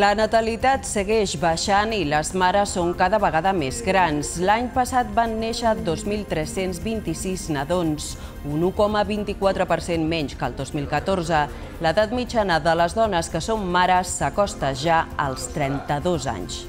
La natalitat segueix baixant i les mares són cada vegada més grans. L'any passat van néixer 2.326 nadons, un 1,24% menys que el 2014. L'edat mitjana de les dones que són mares s'acosta ja als 32 anys.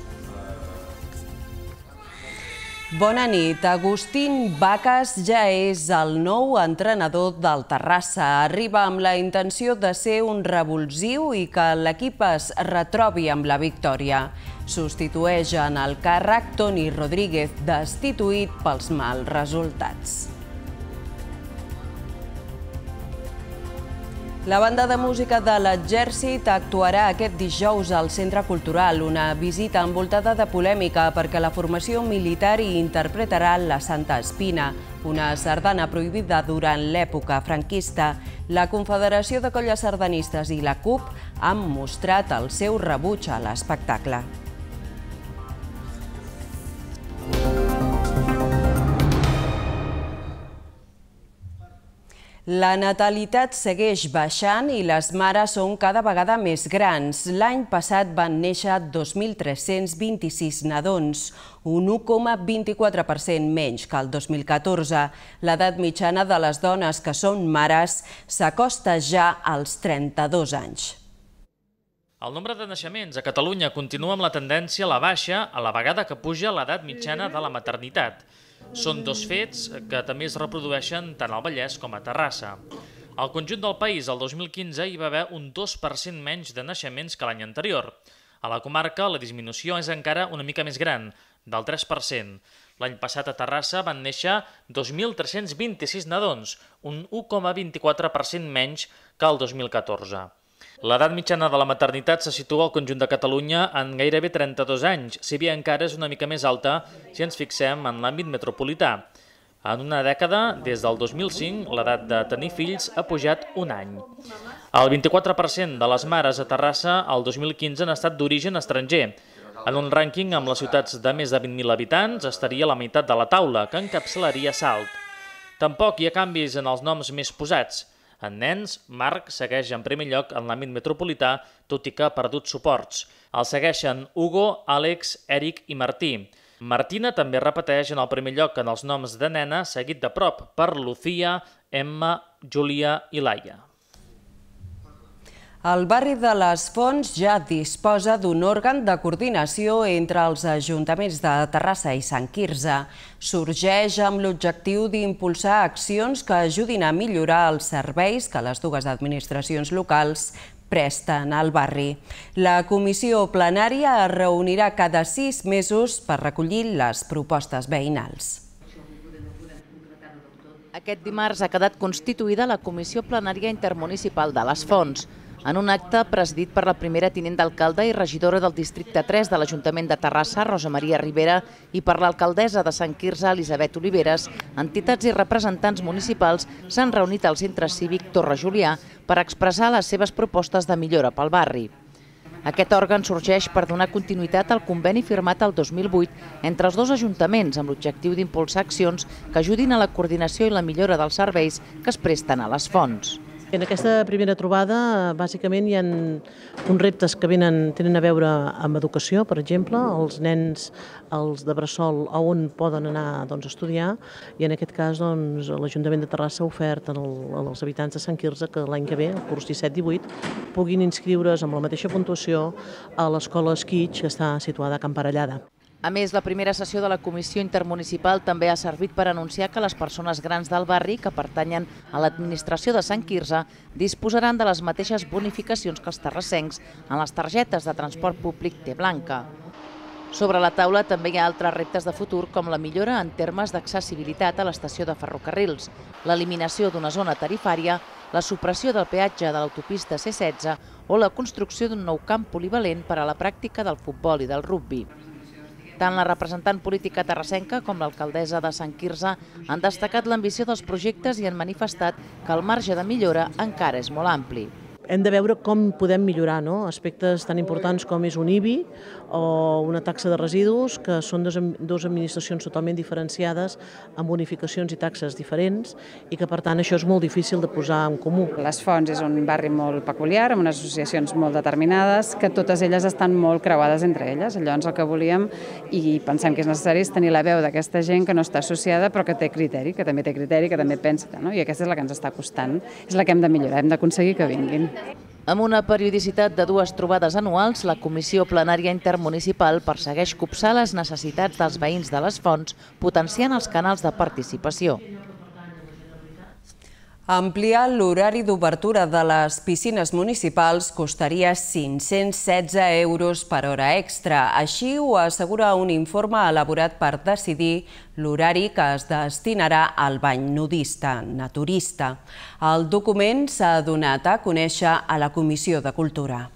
Bona nit. Agustín Baques ja és el nou entrenador del Terrassa. Arriba amb la intenció de ser un revulsiu i que l'equip es retrobi amb la victòria. Substitueix en el càrrec Toni Rodríguez, destituït pels mals resultats. La banda de música de l'exèrcit actuarà aquest dijous al Centre Cultural, una visita envoltada de polèmica perquè la formació militar hi interpretarà la Santa Espina, una sardana prohibida durant l'època franquista. La Confederació de Colles Sardanistes i la CUP han mostrat el seu rebuig a l'espectacle. La natalitat segueix baixant i les mares són cada vegada més grans. L'any passat van néixer 2.326 nadons, un 1,24% menys que el 2014. L'edat mitjana de les dones que són mares s'acosta ja als 32 anys. El nombre de naixements a Catalunya continua amb la tendència a la baixa, a la vegada que puja l'edat mitjana de la maternitat. Són dos fets que també es reprodueixen tant al Vallès com a Terrassa. Al conjunt del país, el 2015 hi va haver un 2% menys de naixements que l'any anterior. A la comarca, la disminució és encara una mica més gran, del 3%. L'any passat a Terrassa van néixer 2.326 nadons, un 1,24% menys que el 2014. L'edat mitjana de la maternitat se situa al conjunt de Catalunya en gairebé 32 anys, si bé encara és una mica més alta si ens fixem en l'àmbit metropolità. En una dècada, des del 2005, l'edat de tenir fills ha pujat un any. El 24% de les mares a Terrassa el 2015 han estat d'origen estranger. En un rànquing amb les ciutats de més de 20.000 habitants estaria la meitat de la taula, que encapçalaria Salt. Tampoc hi ha canvis en els noms més posats. En nens, Marc segueix en primer lloc en l'àmbit metropolità, tot i que ha perdut suports. El segueixen Hugo, Àlex, Eric i Martí. Martina també repeteix en el primer lloc en els noms de nena, seguit de prop per Lucía, Emma, Júlia i Laia. El barri de les Fonts ja disposa d'un òrgan de coordinació entre els ajuntaments de Terrassa i Sant Quirze. Sorgeix amb l'objectiu d'impulsar accions que ajudin a millorar els serveis que les dues administracions locals presten al barri. La comissió plenària es reunirà cada sis mesos per recollir les propostes veïnals. Aquest dimarts ha quedat constituïda la Comissió Plenària Intermunicipal de les Fonts en un acte presidit per la primera tinent d'alcalde i regidora del districte 3 de l'Ajuntament de Terrassa, Rosa Maria Rivera, i per l'alcaldessa de Sant Quirze, Elisabet Oliveres, entitats i representants municipals s'han reunit al centre cívic Torre Julià per expressar les seves propostes de millora pel barri. Aquest òrgan sorgeix per donar continuïtat al conveni firmat el 2008 entre els dos ajuntaments amb l'objectiu d'impulsar accions que ajudin a la coordinació i la millora dels serveis que es presten a les fonts. En aquesta primera trobada, bàsicament, hi ha uns reptes que venen, tenen a veure amb educació, per exemple, els nens, els de Bressol, a on poden anar doncs, a estudiar, i en aquest cas doncs, l'Ajuntament de Terrassa ha ofert als el, habitants de Sant Quirze que l'any que ve, el curs 17-18, puguin inscriure's amb la mateixa puntuació a l'escola Esquitx, que està situada a Camparellada. A més, la primera sessió de la Comissió Intermunicipal també ha servit per anunciar que les persones grans del barri que pertanyen a l'administració de Sant Quirze disposaran de les mateixes bonificacions que els terrassencs en les targetes de transport públic T Blanca. Sobre la taula també hi ha altres reptes de futur com la millora en termes d'accessibilitat a l'estació de ferrocarrils, l'eliminació d'una zona tarifària, la supressió del peatge de l'autopista C16 o la construcció d'un nou camp polivalent per a la pràctica del futbol i del rugby. Tant la representant política terrassenca com l'alcaldessa de Sant Quirze han destacat l'ambició dels projectes i han manifestat que el marge de millora encara és molt ampli hem de veure com podem millorar no? aspectes tan importants com és un IBI o una taxa de residus, que són dos, administracions totalment diferenciades amb bonificacions i taxes diferents i que, per tant, això és molt difícil de posar en comú. Les Fonts és un barri molt peculiar, amb unes associacions molt determinades, que totes elles estan molt creuades entre elles. Llavors, el que volíem i pensem que és necessari és tenir la veu d'aquesta gent que no està associada però que té criteri, que també té criteri, que també pensa, no? i aquesta és la que ens està costant, és la que hem de millorar, hem d'aconseguir que vinguin. Amb una periodicitat de dues trobades anuals, la Comissió Plenària Intermunicipal persegueix copsar les necessitats dels veïns de les fonts potenciant els canals de participació. Ampliar l'horari d'obertura de les piscines municipals costaria 516 euros per hora extra. Així ho assegura un informe elaborat per decidir l'horari que es destinarà al bany nudista, naturista. El document s'ha donat a conèixer a la Comissió de Cultura.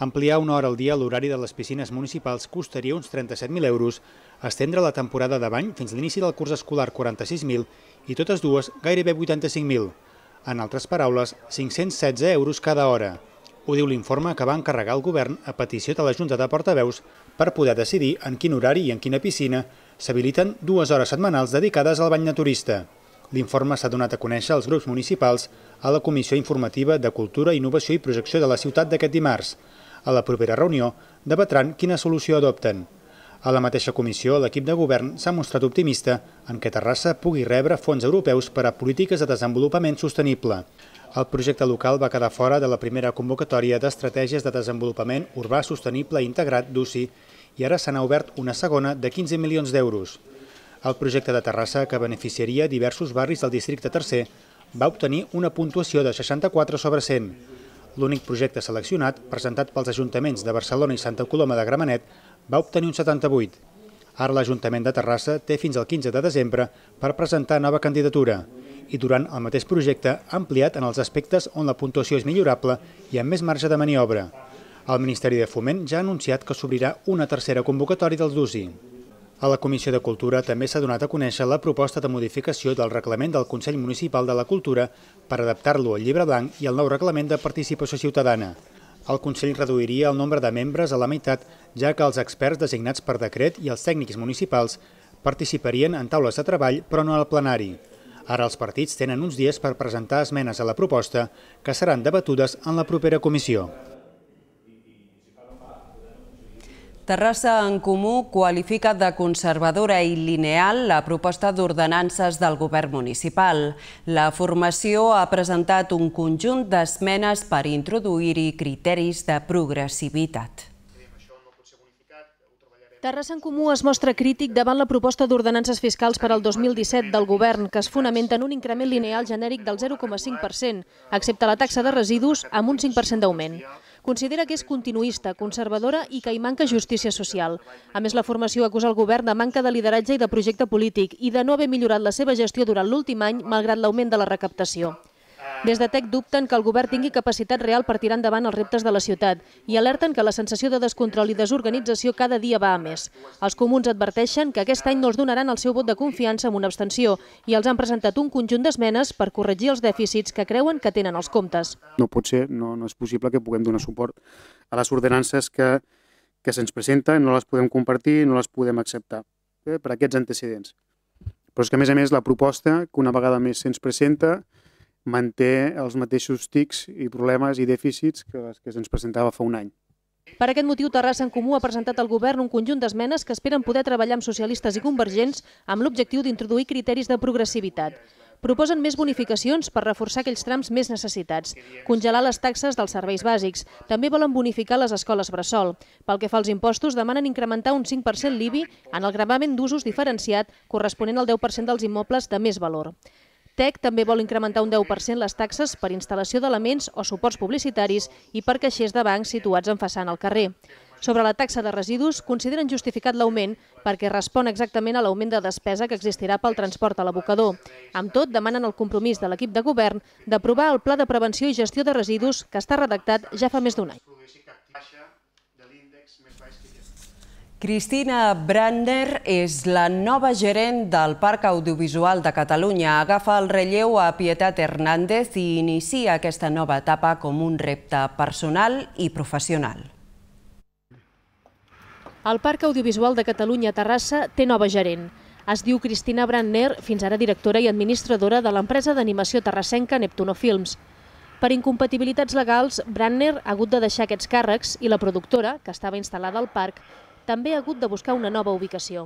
Ampliar una hora al dia l'horari de les piscines municipals costaria uns 37.000 euros, estendre la temporada de bany fins a l'inici del curs escolar 46.000 i totes dues gairebé 85.000, en altres paraules, 516 euros cada hora. Ho diu l'informe que va encarregar el govern a petició de la Junta de Portaveus per poder decidir en quin horari i en quina piscina s'habiliten dues hores setmanals dedicades al bany naturista. L'informe s'ha donat a conèixer als grups municipals a la Comissió Informativa de Cultura, Innovació i Projecció de la Ciutat d'aquest dimarts. A la propera reunió debatran quina solució adopten. A la mateixa comissió, l'equip de govern s'ha mostrat optimista en què Terrassa pugui rebre fons europeus per a polítiques de desenvolupament sostenible. El projecte local va quedar fora de la primera convocatòria d'estratègies de desenvolupament urbà sostenible integrat d'UCI i ara se n'ha obert una segona de 15 milions d'euros. El projecte de Terrassa, que beneficiaria diversos barris del districte tercer, va obtenir una puntuació de 64 sobre 100. L'únic projecte seleccionat, presentat pels ajuntaments de Barcelona i Santa Coloma de Gramenet, va obtenir un 78. Ara l'Ajuntament de Terrassa té fins al 15 de desembre per presentar nova candidatura i durant el mateix projecte ha ampliat en els aspectes on la puntuació és millorable i amb més marge de maniobra. El Ministeri de Foment ja ha anunciat que s'obrirà una tercera convocatòria del DUSI. A la Comissió de Cultura també s'ha donat a conèixer la proposta de modificació del reglament del Consell Municipal de la Cultura per adaptar-lo al llibre blanc i al nou reglament de participació ciutadana. El Consell reduiria el nombre de membres a la meitat, ja que els experts designats per decret i els tècnics municipals participarien en taules de treball, però no al plenari. Ara els partits tenen uns dies per presentar esmenes a la proposta que seran debatudes en la propera comissió. Terrassa en Comú qualifica de conservadora i lineal la proposta d'ordenances del govern municipal. La formació ha presentat un conjunt d'esmenes per introduir-hi criteris de progressivitat. Terrassa en Comú es mostra crític davant la proposta d'ordenances fiscals per al 2017 del govern, que es fonamenta en un increment lineal genèric del 0,5%, excepte la taxa de residus, amb un 5% d'augment considera que és continuista, conservadora i que hi manca justícia social. A més, la formació acusa el govern de manca de lideratge i de projecte polític i de no haver millorat la seva gestió durant l'últim any, malgrat l'augment de la recaptació. Des de TEC dubten que el govern tingui capacitat real per tirar endavant els reptes de la ciutat i alerten que la sensació de descontrol i desorganització cada dia va a més. Els comuns adverteixen que aquest any no els donaran el seu vot de confiança amb una abstenció i els han presentat un conjunt d'esmenes per corregir els dèficits que creuen que tenen els comptes. No pot ser, no, no és possible que puguem donar suport a les ordenances que, que se'ns presenten, no les podem compartir, no les podem acceptar eh, per aquests antecedents. Però és que, a més a més, la proposta que una vegada més se'ns presenta manté els mateixos tics i problemes i dèficits que les que ens presentava fa un any. Per aquest motiu, Terrassa en Comú ha presentat al govern un conjunt d'esmenes que esperen poder treballar amb socialistes i convergents amb l'objectiu d'introduir criteris de progressivitat. Proposen més bonificacions per reforçar aquells trams més necessitats, congelar les taxes dels serveis bàsics, també volen bonificar les escoles bressol. Pel que fa als impostos, demanen incrementar un 5% l'IBI en el gravament d'usos diferenciat corresponent al 10% dels immobles de més valor. TEC també vol incrementar un 10% les taxes per instal·lació d'elements o suports publicitaris i per caixers de bancs situats en façana al carrer. Sobre la taxa de residus, consideren justificat l'augment perquè respon exactament a l'augment de despesa que existirà pel transport a l'abocador. Amb tot, demanen el compromís de l'equip de govern d'aprovar el Pla de Prevenció i Gestió de Residus que està redactat ja fa més d'un any. Cristina Brander és la nova gerent del Parc Audiovisual de Catalunya. Agafa el relleu a Pietat Hernández i inicia aquesta nova etapa com un repte personal i professional. El Parc Audiovisual de Catalunya a Terrassa té nova gerent. Es diu Cristina Brandner, fins ara directora i administradora de l'empresa d'animació terrassenca Neptuno Films. Per incompatibilitats legals, Brandner ha hagut de deixar aquests càrrecs i la productora, que estava instal·lada al parc, també ha hagut de buscar una nova ubicació.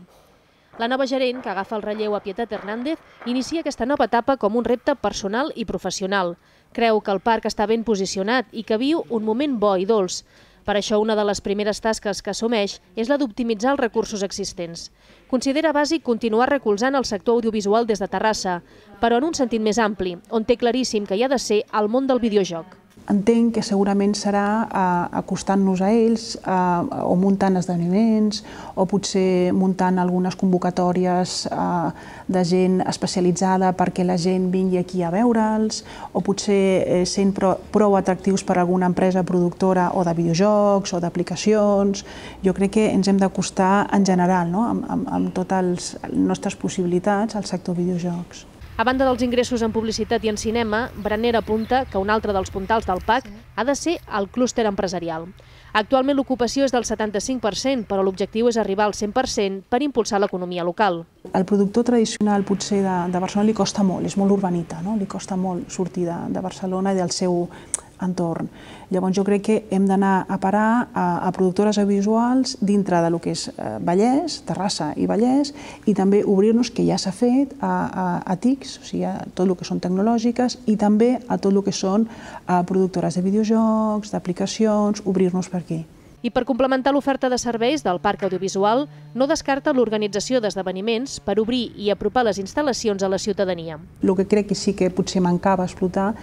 La nova gerent, que agafa el relleu a Pietat Hernández, inicia aquesta nova etapa com un repte personal i professional. Creu que el parc està ben posicionat i que viu un moment bo i dolç. Per això, una de les primeres tasques que assumeix és la d'optimitzar els recursos existents. Considera bàsic continuar recolzant el sector audiovisual des de Terrassa, però en un sentit més ampli, on té claríssim que hi ha de ser el món del videojoc entenc que segurament serà eh, acostant-nos a ells eh, o muntant esdeveniments o potser muntant algunes convocatòries eh, de gent especialitzada perquè la gent vingui aquí a veure'ls o potser eh, sent prou, prou atractius per alguna empresa productora o de videojocs o d'aplicacions. Jo crec que ens hem d'acostar en general, no? amb, amb, amb totes les nostres possibilitats al sector videojocs. A banda dels ingressos en publicitat i en cinema, Branera apunta que un altre dels puntals del PAC ha de ser el clúster empresarial. Actualment l'ocupació és del 75%, però l'objectiu és arribar al 100% per impulsar l'economia local. El productor tradicional potser de, de Barcelona li costa molt, és molt urbanita, no? li costa molt sortir de, de Barcelona i del seu, entorn. Llavors jo crec que hem d'anar a parar a, a productores audiovisuals dintre de lo que és eh, Vallès, Terrassa i Vallès, i també obrir-nos, que ja s'ha fet, a, a, a TICs, o sigui, a tot el que són tecnològiques, i també a tot el que són a eh, productores de videojocs, d'aplicacions, obrir-nos per aquí. I per complementar l'oferta de serveis del Parc Audiovisual, no descarta l'organització d'esdeveniments per obrir i apropar les instal·lacions a la ciutadania. El que crec que sí que potser mancava explotar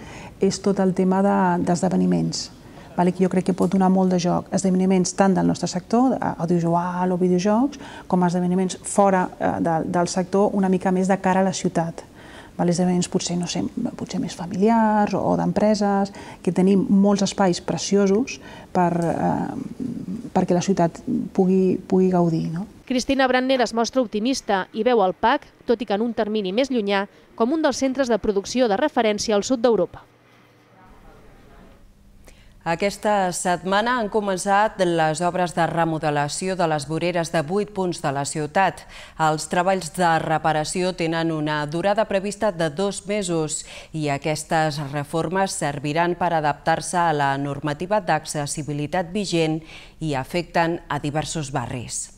és tot el tema d'esdeveniments. De, vale, que jo crec que pot donar molt de joc, esdeveniments tant del nostre sector, eh, audiovisual o videojocs, com esdeveniments fora eh, del, del sector una mica més de cara a la ciutat val? esdeveniments potser, no sé, potser més familiars o, o d'empreses, que tenim molts espais preciosos per, eh, perquè la ciutat pugui, pugui gaudir. No? Cristina Brandner es mostra optimista i veu el PAC, tot i que en un termini més llunyà, com un dels centres de producció de referència al sud d'Europa. Aquesta setmana han començat les obres de remodelació de les voreres de 8 punts de la ciutat. Els treballs de reparació tenen una durada prevista de dos mesos i aquestes reformes serviran per adaptar-se a la normativa d'accessibilitat vigent i afecten a diversos barris.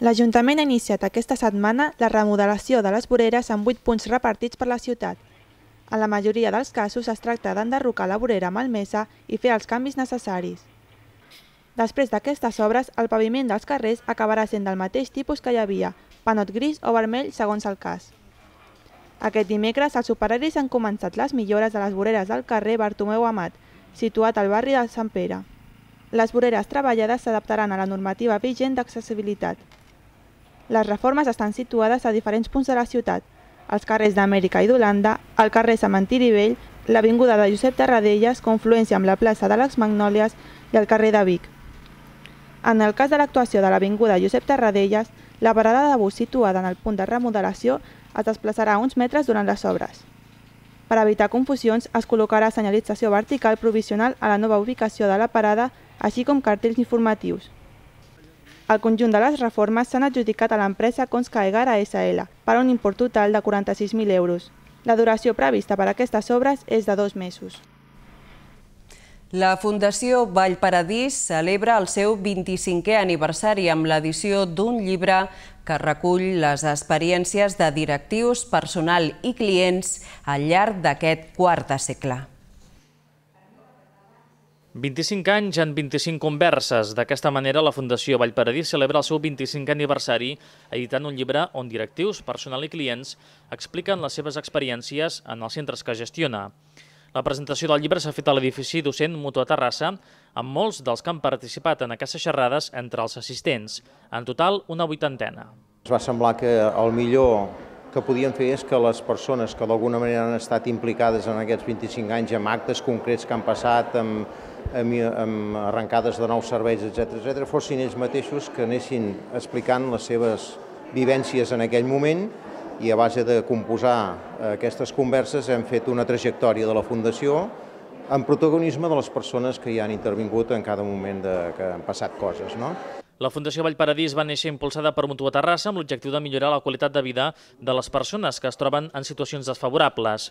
L'Ajuntament ha iniciat aquesta setmana la remodelació de les voreres amb 8 punts repartits per la ciutat en la majoria dels casos es tracta d'enderrocar la vorera malmesa i fer els canvis necessaris. Després d'aquestes obres, el paviment dels carrers acabarà sent del mateix tipus que hi havia, panot gris o vermell segons el cas. Aquest dimecres, els operaris han començat les millores de les voreres del carrer Bartomeu Amat, situat al barri de Sant Pere. Les voreres treballades s'adaptaran a la normativa vigent d'accessibilitat. Les reformes estan situades a diferents punts de la ciutat, als carrers d'Amèrica i d'Holanda, el carrer Cementiri Vell, l'avinguda de Josep Tarradellas, confluència amb la plaça de les Magnòlies i el carrer de Vic. En el cas de l'actuació de l'avinguda Josep Tarradellas, la parada de bus situada en el punt de remodelació es desplaçarà uns metres durant les obres. Per evitar confusions, es col·locarà senyalització vertical provisional a la nova ubicació de la parada, així com cartells informatius. El conjunt de les reformes s'han adjudicat a l'empresa Conscaegara SL per un import total de 46.000 euros. La duració prevista per a aquestes obres és de dos mesos. La Fundació Vallparadís celebra el seu 25è aniversari amb l'edició d'un llibre que recull les experiències de directius, personal i clients al llarg d'aquest quart de segle. 25 anys en 25 converses. D'aquesta manera, la Fundació Vallparadís celebra el seu 25 aniversari editant un llibre on directius, personal i clients expliquen les seves experiències en els centres que gestiona. La presentació del llibre s'ha fet a l'edifici docent Mutua a Terrassa, amb molts dels que han participat en aquestes xerrades entre els assistents, en total una vuitantena. Es va semblar que el millor que podíem fer és que les persones que d'alguna manera han estat implicades en aquests 25 anys amb actes concrets que han passat, amb amb, amb arrencades de nous serveis, etc etc, fossin ells mateixos que anessin explicant les seves vivències en aquell moment i a base de composar eh, aquestes converses hem fet una trajectòria de la Fundació amb protagonisme de les persones que hi han intervingut en cada moment de, que han passat coses. No? La Fundació Vallparadís va néixer impulsada per Mutua Terrassa amb l'objectiu de millorar la qualitat de vida de les persones que es troben en situacions desfavorables.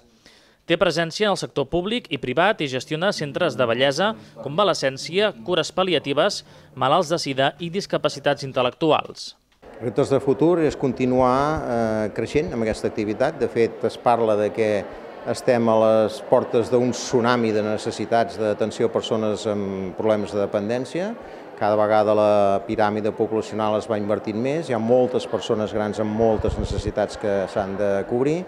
Té presència en el sector públic i privat i gestiona centres de bellesa, convalescència, cures pal·liatives, malalts de sida i discapacitats intel·lectuals. Reptes de futur és continuar eh, creixent amb aquesta activitat. De fet, es parla de que estem a les portes d'un tsunami de necessitats d'atenció a persones amb problemes de dependència. Cada vegada la piràmide poblacional es va invertint més, hi ha moltes persones grans amb moltes necessitats que s'han de cobrir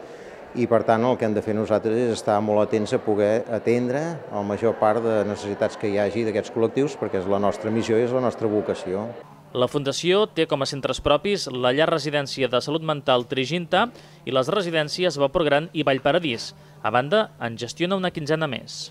i per tant el que hem de fer nosaltres és estar molt atents a poder atendre la major part de necessitats que hi hagi d'aquests col·lectius perquè és la nostra missió i és la nostra vocació. La Fundació té com a centres propis la llar residència de salut mental Triginta i les residències Vapor Gran i Vallparadís. A banda, en gestiona una quinzena més.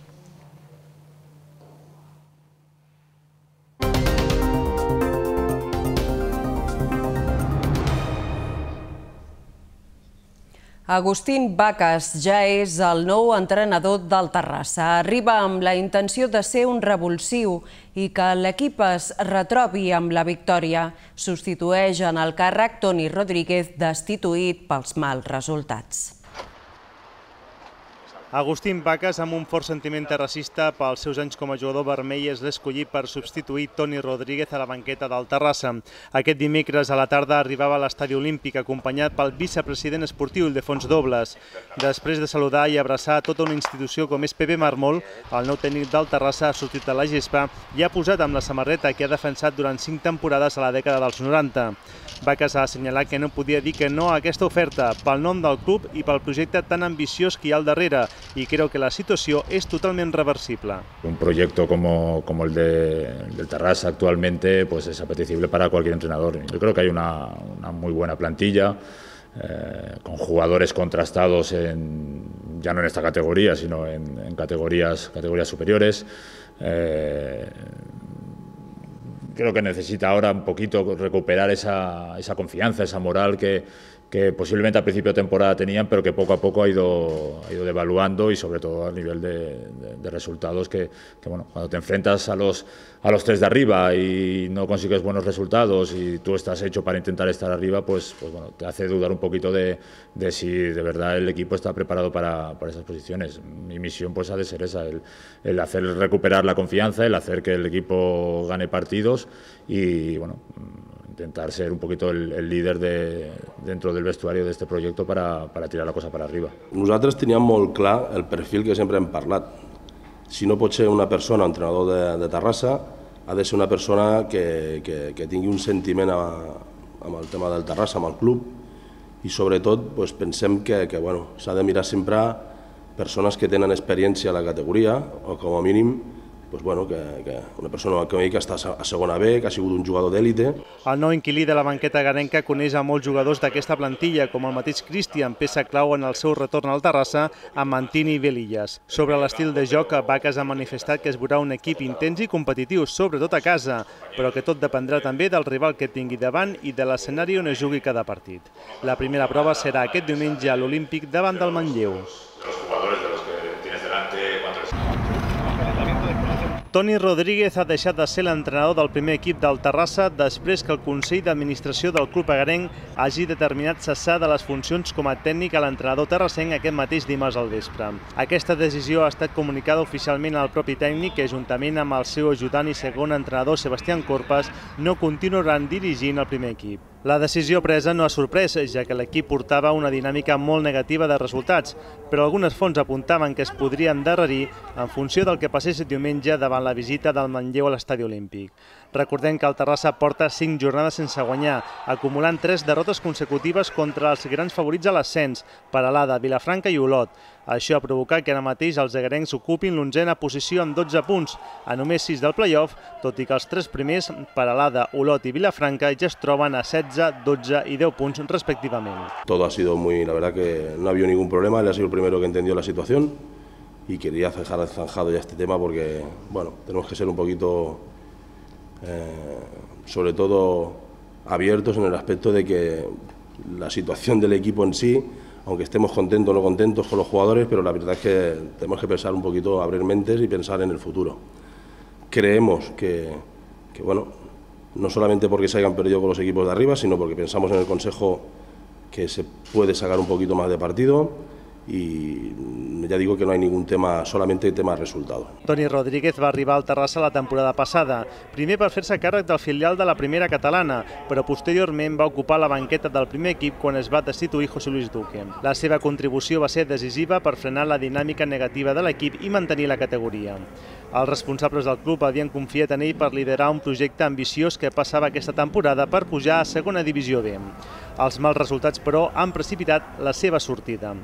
Agustín Bacas ja és el nou entrenador del Terrassa. Arriba amb la intenció de ser un revulsiu i que l'equip es retrobi amb la victòria. Substitueix en el càrrec Toni Rodríguez, destituït pels mals resultats. Agustín Vaques, amb un fort sentiment terracista pels seus anys com a jugador vermell, és l'escollit per substituir Toni Rodríguez a la banqueta del Terrassa. Aquest dimecres a la tarda arribava a l'estadi olímpic acompanyat pel vicepresident esportiu de Fons Dobles. Després de saludar i abraçar tota una institució com és Pepe Marmol, el nou tècnic del Terrassa ha sortit de la gespa i ha posat amb la samarreta que ha defensat durant cinc temporades a la dècada dels 90. Vaques ha assenyalat que no podia dir que no a aquesta oferta pel nom del club i pel projecte tan ambiciós que hi ha al darrere, ...y creo que la situación es totalmente reversible. Un proyecto como el de, del Terrassa actualmente pues es apetecible para cualquier entrenador. Yo creo que hay una, muy buena plantilla, eh, con jugadores contrastados en, ya no en esta categoría, sino en, categorías, categorías superiores. Eh, creo que necesita ahora un poquito recuperar esa, esa confianza, esa moral que, que posiblemente al principio de temporada tenían, pero que poco a poco ha ido, ha ido devaluando y sobre todo a nivel de, resultados que, bueno, cuando te enfrentas a los, a los tres de arriba y no consigues buenos resultados y tú estás hecho para intentar estar arriba, pues, pues bueno, te hace dudar un poquito de, de si de verdad el equipo está preparado para, para, esas posiciones. Mi misión pues ha de ser esa, el, el, hacer recuperar la confianza, el hacer que el equipo gane partidos y bueno intentar ser un poquito el, el líder de, dentro del vestuario de este proyecto para, para tirar la cosa para arriba. Nosaltres teníem molt clar el perfil que sempre hem parlat. Si no pot ser una persona entrenador de, de Terrassa, ha de ser una persona que, que, que tingui un sentiment a, amb el tema del Terrassa, amb el club, i sobretot doncs, pensem que, que bueno, s'ha de mirar sempre persones que tenen experiència a la categoria, o com a mínim pues bueno, que, que una persona com que està a segona B, que ha sigut un jugador d'èlite. El nou inquilí de la banqueta garenca coneix a molts jugadors d'aquesta plantilla, com el mateix Cristian, peça clau en el seu retorn al Terrassa, amb Mantini i Velillas. Sobre l'estil de joc, Baques ha manifestat que es veurà un equip intens i competitiu, sobretot a casa, però que tot dependrà també del rival que tingui davant i de l'escenari on es jugui cada partit. La primera prova serà aquest diumenge a l'Olímpic davant del Manlleu. Els jugadors Toni Rodríguez ha deixat de ser l'entrenador del primer equip del Terrassa després que el Consell d'Administració del Club Agarenc hagi determinat cessar de les funcions com a tècnic a l'entrenador terrassenc aquest mateix dimarts al vespre. Aquesta decisió ha estat comunicada oficialment al propi tècnic que, juntament amb el seu ajudant i segon entrenador Sebastián Corpes, no continuaran dirigint el primer equip. La decisió presa no ha sorprès, ja que l'equip portava una dinàmica molt negativa de resultats, però algunes fonts apuntaven que es podrien darrerir en funció del que passés diumenge davant la visita del Manlleu a l'estadi olímpic. Recordem que el Terrassa porta 5 jornades sense guanyar, acumulant 3 derrotes consecutives contra els grans favorits a l'ascens, Paralada, Vilafranca i Olot. Això ha provocat que ara mateix els agarencs ocupin l'onzena posició amb 12 punts, a només 6 del playoff, tot i que els tres primers, Paralada, Olot i Vilafranca, ja es troben a 16, 12 i 10 punts respectivament. Todo ha sido muy, la verdad que no había ningún problema, él ha sido el primero que entendió la situación y quería dejar zanjado ya este tema porque, bueno, tenemos que ser un poquito Eh, sobre todo abiertos en el aspecto de que la situación del equipo en sí, aunque estemos contentos o no contentos con los jugadores, pero la verdad es que tenemos que pensar un poquito, abrir mentes y pensar en el futuro. Creemos que, bueno, no solamente porque se hayan perdido con los equipos de arriba, sino porque pensamos en el Consejo que se puede sacar un poquito más de partido y ya digo que no hay ningún tema, solamente tema resultado. Toni Rodríguez va arribar al Terrassa la temporada passada, primer per fer-se càrrec del filial de la primera catalana, però posteriorment va ocupar la banqueta del primer equip quan es va destituir José Luis Duque. La seva contribució va ser decisiva per frenar la dinàmica negativa de l'equip i mantenir la categoria. Els responsables del club havien confiat en ell per liderar un projecte ambiciós que passava aquesta temporada per pujar a segona divisió B. Els mals resultats, però, han precipitat la seva sortida.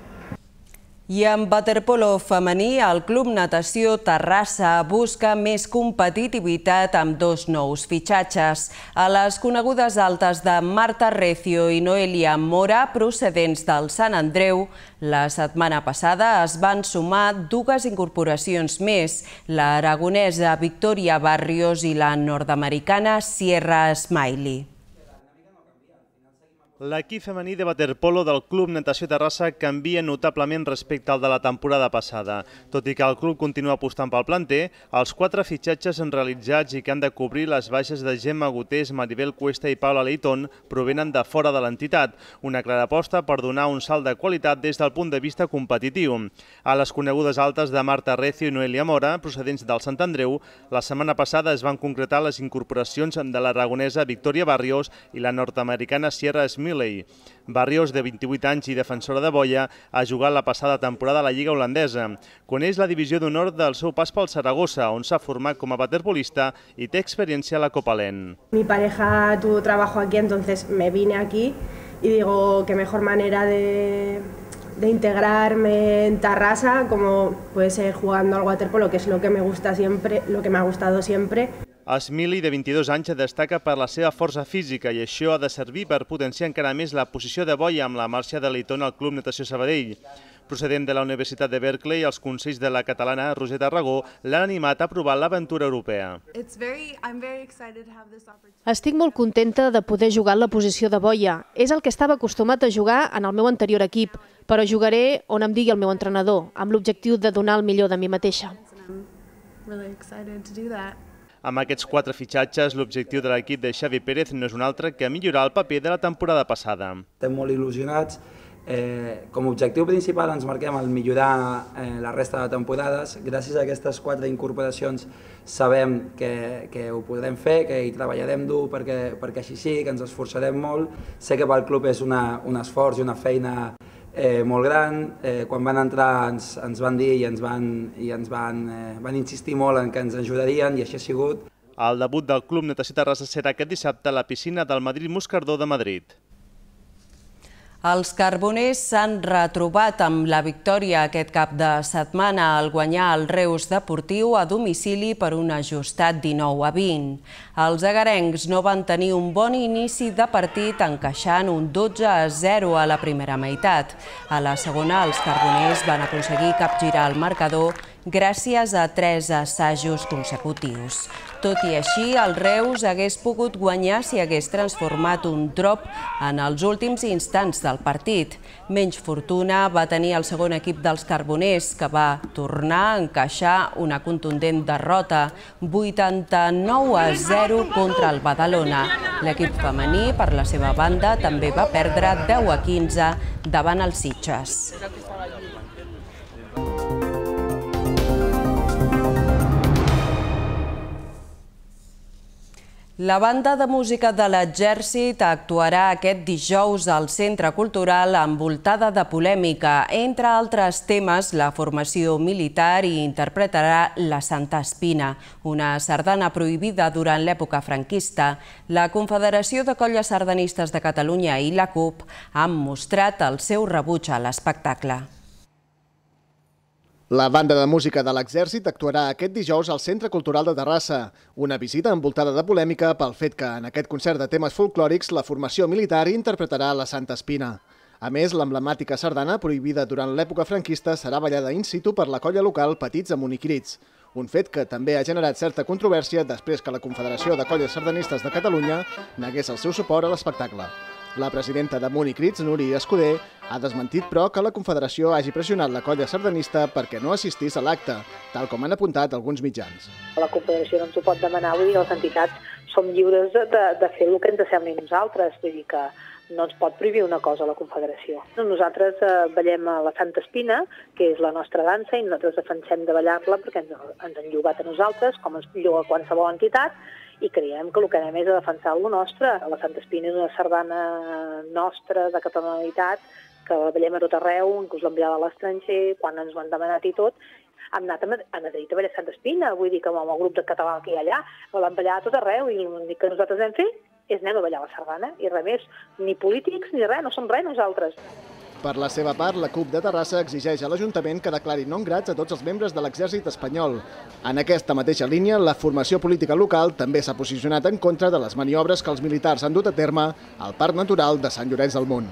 I amb waterpolo femení, el Club Natació Terrassa busca més competitivitat amb dos nous fitxatges. A les conegudes altes de Marta Recio i Noelia Mora, procedents del Sant Andreu, la setmana passada es van sumar dues incorporacions més, la aragonesa Victoria Barrios i la nord-americana Sierra Smiley. L'equip femení de waterpolo del Club Natació Terrassa canvia notablement respecte al de la temporada passada. Tot i que el club continua apostant pel planter, els quatre fitxatges realitzats i que han de cobrir les baixes de Gemma Gutés, Maribel Cuesta i Paula Leiton provenen de fora de l'entitat, una clara aposta per donar un salt de qualitat des del punt de vista competitiu. A les conegudes altes de Marta Recio i Noelia Mora, procedents del Sant Andreu, la setmana passada es van concretar les incorporacions de l'aragonesa Victòria Barrios i la nord-americana Sierra Smith Milley. Barrios, de 28 anys i defensora de Boia, ha jugat la passada temporada a la Lliga Holandesa. Coneix la divisió d'honor del seu pas pel Saragossa, on s'ha format com a waterpolista i té experiència a la Copa LEN. Mi pareja tuvo trabajo aquí, entonces me vine aquí y digo que mejor manera de, de integrarme en Tarrasa, como puede ser jugando al waterpolo, que es lo que me gusta siempre, lo que me ha gustado siempre. Esmili, de 22 anys, destaca per la seva força física i això ha de servir per potenciar encara més la posició de boia amb la marxa de l'Eiton al Club Natació Sabadell. Procedent de la Universitat de Berkeley, els Consells de la catalana Roser Tarragó l'han animat a provar l'aventura europea. Estic molt contenta de poder jugar en la posició de boia. És el que estava acostumat a jugar en el meu anterior equip, però jugaré on em digui el meu entrenador, amb l'objectiu de donar el millor de mi mateixa. I'm really excited to do that. Amb aquests quatre fitxatges, l'objectiu de l'equip de Xavi Pérez no és un altre que millorar el paper de la temporada passada. Estem molt il·lusionats. Eh, com a objectiu principal ens marquem el millorar eh, la resta de temporades. Gràcies a aquestes quatre incorporacions sabem que, que ho podrem fer, que hi treballarem dur perquè, perquè així sí, que ens esforçarem molt. Sé que pel club és una, un esforç i una feina eh, molt gran. Eh, quan van entrar ens, ens van dir i ens, van, i ens van, eh, van insistir molt en que ens ajudarien i així ha sigut. El debut del Club Natació Terrassa serà aquest dissabte a la piscina del Madrid Moscardó de Madrid. Els carboners s'han retrobat amb la victòria aquest cap de setmana al guanyar el Reus Deportiu a domicili per un ajustat 19 a 20. Els agarencs no van tenir un bon inici de partit encaixant un 12 a 0 a la primera meitat. A la segona, els carboners van aconseguir capgirar el marcador gràcies a tres assajos consecutius. Tot i així, el Reus hagués pogut guanyar si hagués transformat un drop en els últims instants del partit. Menys fortuna va tenir el segon equip dels Carboners, que va tornar a encaixar una contundent derrota, 89 a 0 contra el Badalona. L'equip femení, per la seva banda, també va perdre 10 a 15 davant els Sitges. La banda de música de l'exèrcit actuarà aquest dijous al Centre Cultural envoltada de polèmica. Entre altres temes, la formació militar hi interpretarà la Santa Espina, una sardana prohibida durant l'època franquista. La Confederació de Colles Sardanistes de Catalunya i la CUP han mostrat el seu rebuig a l'espectacle. La banda de música de l'Exèrcit actuarà aquest dijous al Centre Cultural de Terrassa, una visita envoltada de polèmica pel fet que en aquest concert de temes folclòrics la formació militar interpretarà la Santa Espina. A més, l'emblemàtica sardana prohibida durant l'època franquista serà ballada in situ per la colla local Petits de i un fet que també ha generat certa controvèrsia després que la Confederació de Colles Sardanistes de Catalunya negués el seu suport a l'espectacle. La presidenta de Municrits, Nuri Escudé, ha desmentit, però, que la Confederació hagi pressionat la colla sardanista perquè no assistís a l'acte, tal com han apuntat alguns mitjans. La Confederació no ens ho pot demanar, vull dir, les entitats som lliures de, de, de fer el que ens sembli a nosaltres, vull dir que no ens pot prohibir una cosa la Confederació. Nosaltres eh, ballem a la Santa Espina, que és la nostra dansa, i nosaltres defensem de ballar-la perquè ens, ens han llogat a nosaltres, com ens lloga qualsevol entitat, i creiem que el que anem és a defensar el nostre. La Santa Espina és una sardana nostra, de catalanitat, que la ballem a tot arreu, inclús l'enviada a l'estranger, quan ens ho han demanat i tot, hem anat a Madrid a ballar Santa Espina, vull dir que amb el grup de català que hi ha allà, l'hem ballar a tot arreu i l'únic que nosaltres hem fet és anem a ballar la sardana i res més, ni polítics ni res, no som res nosaltres. Per la seva part, la CUP de Terrassa exigeix a l'Ajuntament que declari non grats a tots els membres de l'exèrcit espanyol. En aquesta mateixa línia, la formació política local també s'ha posicionat en contra de les maniobres que els militars han dut a terme al Parc Natural de Sant Llorenç del Munt.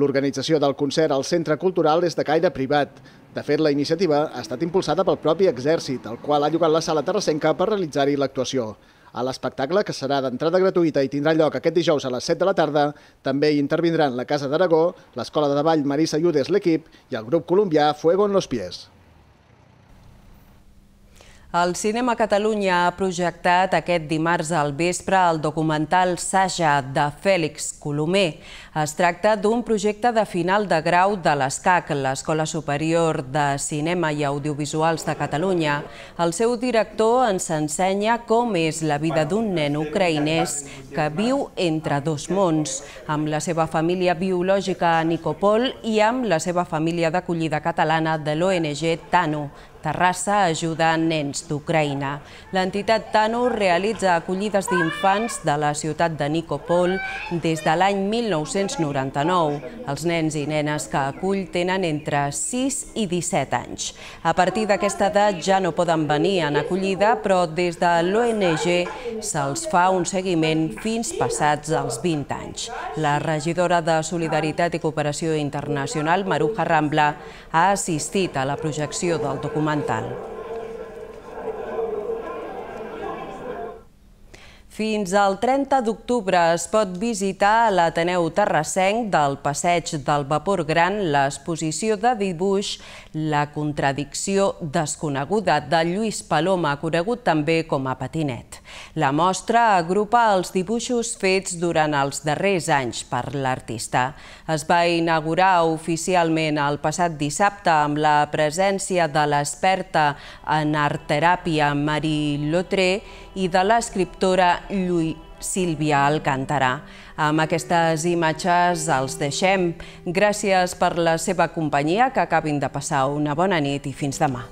L'organització del concert al Centre Cultural és de caire privat. De fet, la iniciativa ha estat impulsada pel propi exèrcit, el qual ha llogat la sala terrassenca per realitzar-hi l'actuació. A l'espectacle, que serà d'entrada gratuïta i tindrà lloc aquest dijous a les 7 de la tarda, també hi intervindran la Casa d'Aragó, l'Escola de Davall Marisa Iudes l'Equip i el grup colombià Fuego en los Pies. El Cinema Catalunya ha projectat aquest dimarts al vespre el documental Saja de Fèlix Colomer. Es tracta d'un projecte de final de grau de l'ESCAC, l'Escola Superior de Cinema i Audiovisuals de Catalunya. El seu director ens ensenya com és la vida d'un nen ucraïnès que viu entre dos mons, amb la seva família biològica a Nicopol i amb la seva família d'acollida catalana de l'ONG TANO, Terrassa ajuda nens d'Ucraïna. L'entitat Tano realitza acollides d'infants de la ciutat de Nicopol des de l'any 1999. Els nens i nenes que acull tenen entre 6 i 17 anys. A partir d'aquesta edat ja no poden venir en acollida, però des de l'ONG se'ls fa un seguiment fins passats els 20 anys. La regidora de Solidaritat i Cooperació Internacional, Maruja Rambla, ha assistit a la projecció del document mental. Fins al 30 d'octubre es pot visitar a l'Ateneu Terrassenc del Passeig del Vapor Gran l'exposició de dibuix La contradicció desconeguda de Lluís Paloma, conegut també com a Patinet. La mostra agrupa els dibuixos fets durant els darrers anys per l'artista. Es va inaugurar oficialment el passat dissabte amb la presència de l'experta en art teràpia Marie Lotré i de l'escriptora Lluís Sílvia Alcantarà. Amb aquestes imatges els deixem. Gràcies per la seva companyia, que acabin de passar una bona nit i fins demà.